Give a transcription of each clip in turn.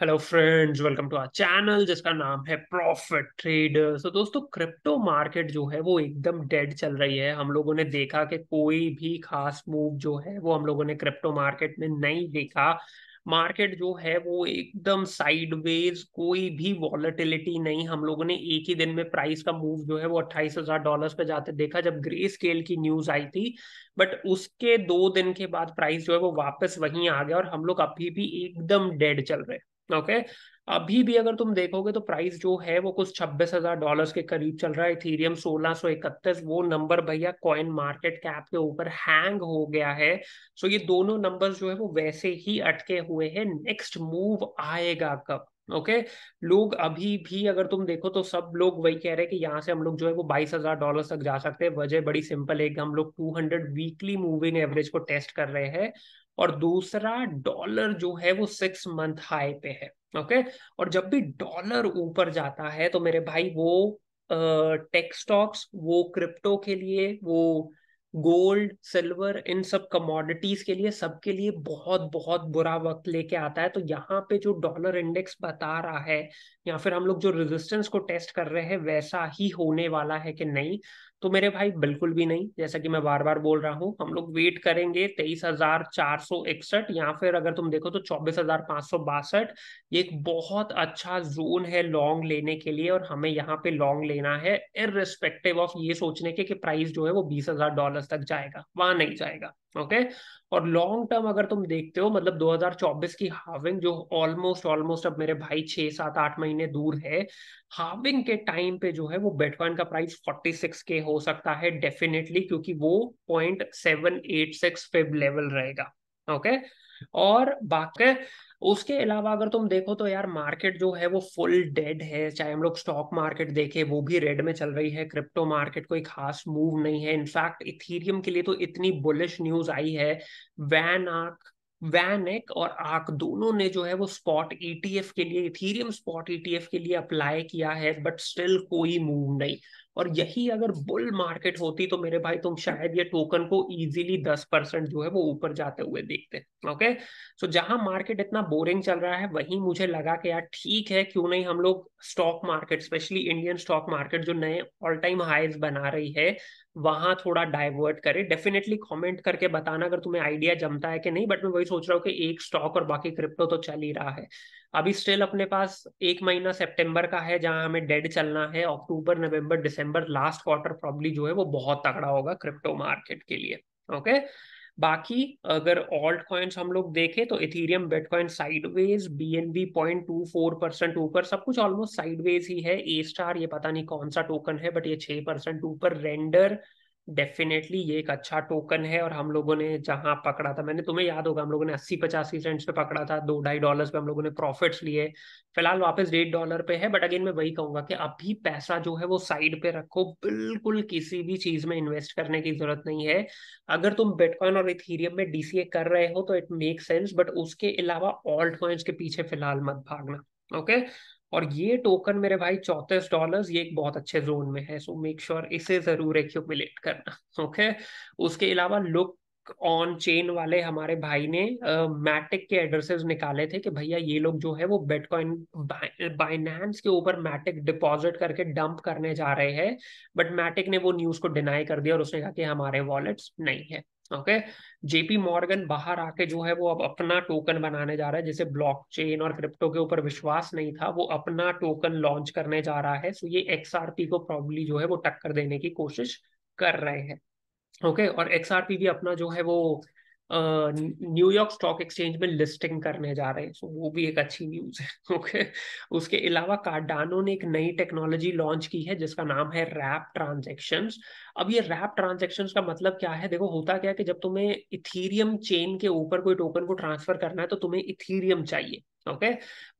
Hello friends welcome to our channel जिसका नाम है प्रॉफिट ट्रेडर सो दोस्तों क्रिप्टो मार्केट जो है वो एकदम डेड चल रही है हम लोगों ने देखा कि कोई भी खास मूव जो है वो हम लोगों ने क्रिप्टो मार्केट में नहीं देखा मार्केट जो है वो एकदम साइडवेज कोई भी वॉलिटिलिटी नहीं हम लोगों ने एक ही दिन में प्राइस का मूव जो है वो अट्ठाईस हजार डॉलर पे जाते देखा जब ग्रे स्केल की न्यूज आई थी बट उसके दो दिन के बाद प्राइस जो है वो वापस वहीं आ गया और हम लोग अभी भी एकदम डेड चल रहे हैं ओके अभी भी अगर तुम देखोगे तो प्राइस जो है वो कुछ छब्बीस हजार डॉलर के करीब चल रहा है इथीरियम सोलह सो इकतीस वो नंबर भैया कॉइन मार्केट कैप के ऊपर हैंग हो गया है सो ये दोनों नंबर्स जो है वो वैसे ही अटके हुए हैं नेक्स्ट मूव आएगा कब ओके लोग अभी भी अगर तुम देखो तो सब लोग वही कह रहे हैं कि यहाँ से हम लोग जो है वो बाईस हजार डॉलर तक जा सकते हैं वजह बड़ी सिंपल है कि हम लोग two hundred weekly moving average को टेस्ट कर रहे हैं और दूसरा डॉलर जो है वो सिक्स मंथ हाई पे है ओके और जब भी डॉलर ऊपर जाता है तो मेरे भाई वो टेक स्टॉक्स वो क्रिप्टो के लिए वो गोल्ड सिल्वर इन सब कमोडिटीज के लिए सबके लिए बहुत बहुत बुरा वक्त लेके आता है तो यहाँ पे जो डॉलर इंडेक्स बता रहा है या फिर हम लोग जो रेजिस्टेंस को टेस्ट कर रहे हैं वैसा ही होने वाला है कि नहीं तो मेरे भाई बिल्कुल भी नहीं जैसा कि मैं बार बार बोल रहा हूँ हम लोग वेट करेंगे तेईस हजार चार सौ इकसठ या फिर अगर तुम देखो तो चौबीस हजार पांच सौ बासठ ये एक बहुत अच्छा जोन है लॉन्ग लेने के लिए और हमें यहाँ पे लॉन्ग लेना है इरेस्पेक्टिव ऑफ ये सोचने के कि प्राइस जो है वो बीस हजार डॉलर 2019 तक जाएगा वहां नहीं जाएगा ओके और लॉन्ग टर्म अगर तुम देखते हो मतलब 2024 की हाविंग जो ऑलमोस्ट ऑलमोस्ट अब मेरे भाई छह सात आठ महीने दूर है हाविंग के टाइम पे जो है वो बेटकॉइन का प्राइस 46 के हो सकता है डेफिनेटली क्योंकि वो point seven eight six fib level रहेगा ओके और बाकी उसके अलावा अगर तुम देखो तो यार मार्केट जो है वो फुल डेड है चाहे हम लोग स्टॉक मार्केट देखें वो भी रेड में चल रही है क्रिप्टो मार्केट कोई खास मूव नहीं है इनफैक्ट इथीरियम के लिए तो इतनी बुलिश न्यूज आई है वैन आर्क वैनिक और आक दोनों ने जो है वो स्पॉट ईटीएफ e के लिए इथेरियम स्पॉट ईटीएफ e के लिए अप्लाई किया है बट स्टिल कोई मूव नहीं और यही अगर बुल मार्केट होती तो मेरे भाई तुम शायद ये टोकन को इजीली दस परसेंट जो है वो ऊपर जाते हुए देखते ओके सो so, जहां मार्केट इतना बोरिंग चल रहा है वहीं मुझे लगा कि यार ठीक है क्यों नहीं हम लोग stock market specially Indian stock market जो नए ऑल टाइम हाइज बना रही है वहां थोड़ा डाइवर्ट करे डेफिनेटली कॉमेंट करके बताना अगर तुम्हें आइडिया जमता है कि नहीं बट मैं वही सोच रहा हूँ कि एक स्टॉक और बाकी क्रिप्टो तो चल ही रहा है अभी स्टिल अपने पास एक महीना सितंबर का है जहां हमें डेड चलना है अक्टूबर नवंबर दिसंबर लास्ट क्वार्टर प्रॉब्ली जो है वो बहुत तगड़ा होगा क्रिप्टो मार्केट के लिए ओके बाकी अगर ऑल्ट कॉइन्स हम लोग देखें तो Ethereum Bitcoin sideways B N B point two four percent ऊपर सब कुछ ऑलमोस्ट साइडवेज ही है ए स्टार ये पता नहीं कौन सा टोकन है बट ये छह परसेंट ऊपर रेंडर डेफिनेटली ये एक अच्छा टोकन है और हम लोगों ने जहां पकड़ा था मैंने तुम्हें याद होगा हम लोगों ने अस्सी पचासी सेंट्स पे पकड़ा था दो ढाई डॉलर पे हम लोगों ने प्रॉफिट्स लिए फिलहाल वापस डेढ़ डॉलर पे है बट अगेन मैं वही कहूंगा कि अभी पैसा जो है वो साइड पे रखो बिल्कुल किसी भी चीज में इन्वेस्ट करने की जरूरत नहीं है अगर तुम बिटकॉइन और इथीरियम में डीसीए कर रहे हो तो इट मेक सेंस बट उसके अलावा ऑल्ट कॉइन्स के पीछे फिलहाल मत भागना ओके okay? और ये टोकन मेरे भाई चौतीस डॉलर ये एक बहुत अच्छे जोन में है सो मेक श्योर इसे जरूर एक्यूमुलेट करना ओके उसके अलावा लुक ऑन चेन वाले हमारे भाई ने मैटिक uh, के एड्रेसेस निकाले थे कि भैया ये लोग जो है वो बिटकॉइन बाइनेंस के ऊपर मैटिक डिपॉजिट करके डंप करने जा रहे हैं बट मैटिक ने वो न्यूज को डिनाई कर दिया और उसने कहा कि हमारे वॉलेट्स नहीं है ओके जेपी मॉर्गन बाहर आके जो है वो अब अपना टोकन बनाने जा रहा है जैसे ब्लॉकचेन और क्रिप्टो के ऊपर विश्वास नहीं था वो अपना टोकन लॉन्च करने जा रहा है सो ये एक्सआरपी को प्रॉब्लली जो है वो टक्कर देने की कोशिश कर रहे हैं ओके और एक्सआरपी भी अपना जो है वो न्यूयॉर्क स्टॉक एक्सचेंज में लिस्टिंग करने जा रहे हैं सो वो भी एक अच्छी न्यूज है ओके उसके अलावा कार्डानो ने एक नई टेक्नोलॉजी लॉन्च की है जिसका नाम है रैप ट्रांजेक्शन अब ये रैप ट्रांजेक्शन का मतलब क्या है देखो होता क्या है कि जब तुम्हें इथीरियम चेन के ऊपर कोई टोकन को ट्रांसफर करना है तो तुम्हें इथीरियम चाहिए ओके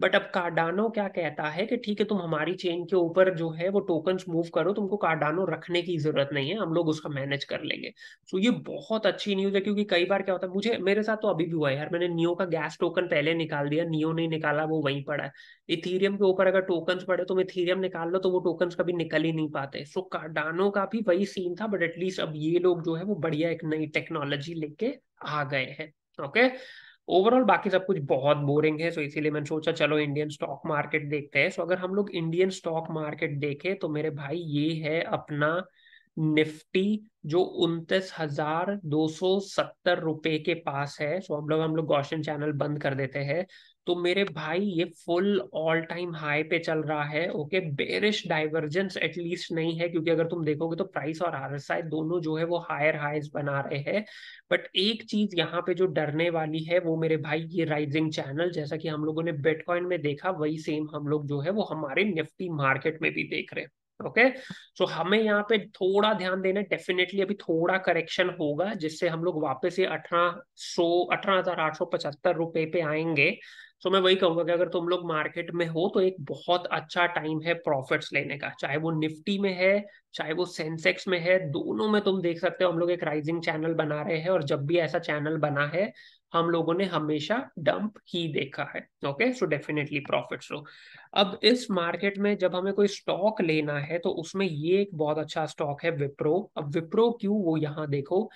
बट अब कार्डानो क्या कहता है कि ठीक है तुम हमारी चेन के ऊपर जो है वो टोकन मूव करो तुमको कार्डानो रखने की जरूरत नहीं है हम लोग उसका मैनेज कर लेंगे सो so, ये बहुत अच्छी न्यूज है क्योंकि कई बार क्या होता है मुझे मेरे साथ तो अभी भी हुआ है यार मैंने नियो का गैस टोकन पहले निकाल दिया नियो नहीं निकाला वो वहीं पड़ा है इथीरियम के ऊपर अगर टोकन पड़े तो इथीरियम निकाल लो तो वो टोकन कभी निकल ही नहीं पाते सो so, कार्डानो का भी वही सीन था बट एटलीस्ट अब ये लोग जो है वो बढ़िया एक नई टेक्नोलॉजी लेके आ गए हैं ओके okay? ओवरऑल बाकी सब कुछ बहुत बोरिंग है सो इसीलिए मैंने सोचा चलो इंडियन स्टॉक मार्केट देखते हैं सो अगर हम लोग इंडियन स्टॉक मार्केट देखें तो मेरे भाई ये है अपना निफ्टी जो उनतीस हजार दो सौ सत्तर रुपए के पास है सो हम लोग हम लोग गौशन चैनल बंद कर देते हैं तो मेरे भाई ये फुल ऑल टाइम हाई पे चल रहा है ओके बेरिश डाइवर्जेंस एटलीस्ट नहीं है क्योंकि अगर तुम देखोगे तो प्राइस और आर एस आई दोनों जो है वो हायर हाइज बना रहे हैं बट एक चीज यहाँ पे जो डरने वाली है वो मेरे भाई ये राइजिंग चैनल जैसा कि हम लोगों ने बिटकॉइन में देखा वही सेम हम लोग जो है वो हमारे निफ्टी मार्केट में भी देख रहे हैं ओके सो हमें यहाँ पे थोड़ा ध्यान देना डेफिनेटली अभी थोड़ा करेक्शन होगा जिससे हम लोग वापस ये अठारह सौ अठारह हजार आठ सौ पचहत्तर रुपए पे आएंगे सो so, मैं वही कहूंगा कि अगर तुम लोग मार्केट में हो तो एक बहुत अच्छा टाइम है प्रॉफिट्स लेने का चाहे वो निफ्टी में है चाहे वो सेंसेक्स में है दोनों में तुम देख सकते हो हम लोग एक राइजिंग चैनल बना रहे हैं और जब भी ऐसा चैनल बना है हम लोगों ने हमेशा डंप ही देखा है okay so definitely profit so अब इस मार्केट में जब हमें कोई स्टॉक लेना है तो उसमें ये एक बहुत अच्छा स्टॉक है विप्रो अब विप्रो क्यों वो यहाँ देखो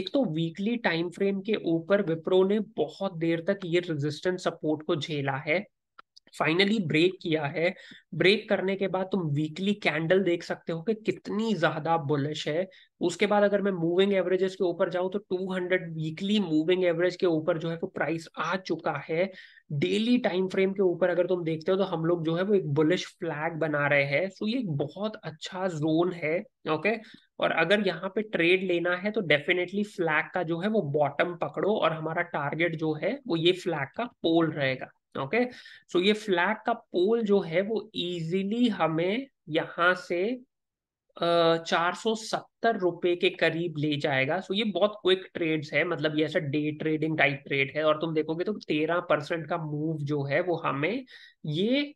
एक तो वीकली टाइम फ्रेम के ऊपर विप्रो ने बहुत देर तक ये रेजिस्टेंस सपोर्ट को झेला है फाइनली ब्रेक किया है ब्रेक करने के बाद तुम वीकली कैंडल देख सकते हो कि कितनी ज्यादा बुलिश है उसके बाद अगर मैं मूविंग एवरेजेस के ऊपर जाऊं तो 200 वीकली मूविंग एवरेज के ऊपर जो है वो प्राइस आ चुका है डेली टाइम फ्रेम के ऊपर अगर तुम देखते हो तो हम लोग जो है वो एक बुलिश फ्लैग बना रहे हैं सो ये एक बहुत अच्छा जोन है ओके और अगर यहाँ पे ट्रेड लेना है तो डेफिनेटली फ्लैग का जो है वो बॉटम पकड़ो और हमारा टारगेट जो है वो ये फ्लैग का पोल रहेगा ओके सो ये फ्लैग का पोल जो है वो इजीली हमें यहाँ से चार सौ सत्तर रुपए के करीब ले जाएगा सो so, ये बहुत क्विक ट्रेड्स है मतलब ये ऐसा डे ट्रेडिंग टाइप ट्रेड है और तुम देखोगे तो तेरह परसेंट का मूव जो है वो हमें ये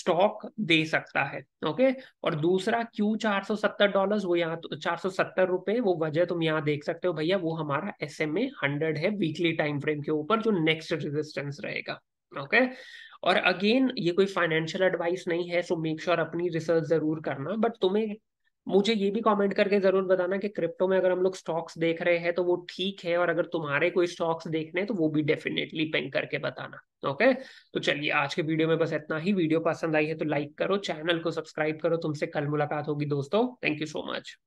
स्टॉक दे सकता है ओके और दूसरा क्यू चार सौ सत्तर डॉलर वो यहाँ तो चार सौ सत्तर रुपए वो वजह तुम यहाँ देख सकते हो भैया वो हमारा एस एम ए हंड्रेड है वीकली टाइम फ्रेम के ऊपर जो नेक्स्ट रेजिस्टेंस रहेगा ओके और अगेन ये कोई फाइनेंशियल एडवाइस नहीं है सो मेक श्योर अपनी रिसर्च जरूर करना बट तुम्हें मुझे ये भी कमेंट करके जरूर बताना कि क्रिप्टो में अगर हम लोग स्टॉक्स देख रहे हैं तो वो ठीक है और अगर तुम्हारे कोई स्टॉक्स देखने हैं तो वो भी डेफिनेटली पिंग करके बताना ओके तो चलिए आज के वीडियो में बस इतना ही वीडियो पसंद आई है तो लाइक करो चैनल को सब्सक्राइब करो तुमसे कल मुलाकात होगी दोस्तों थैंक यू सो मच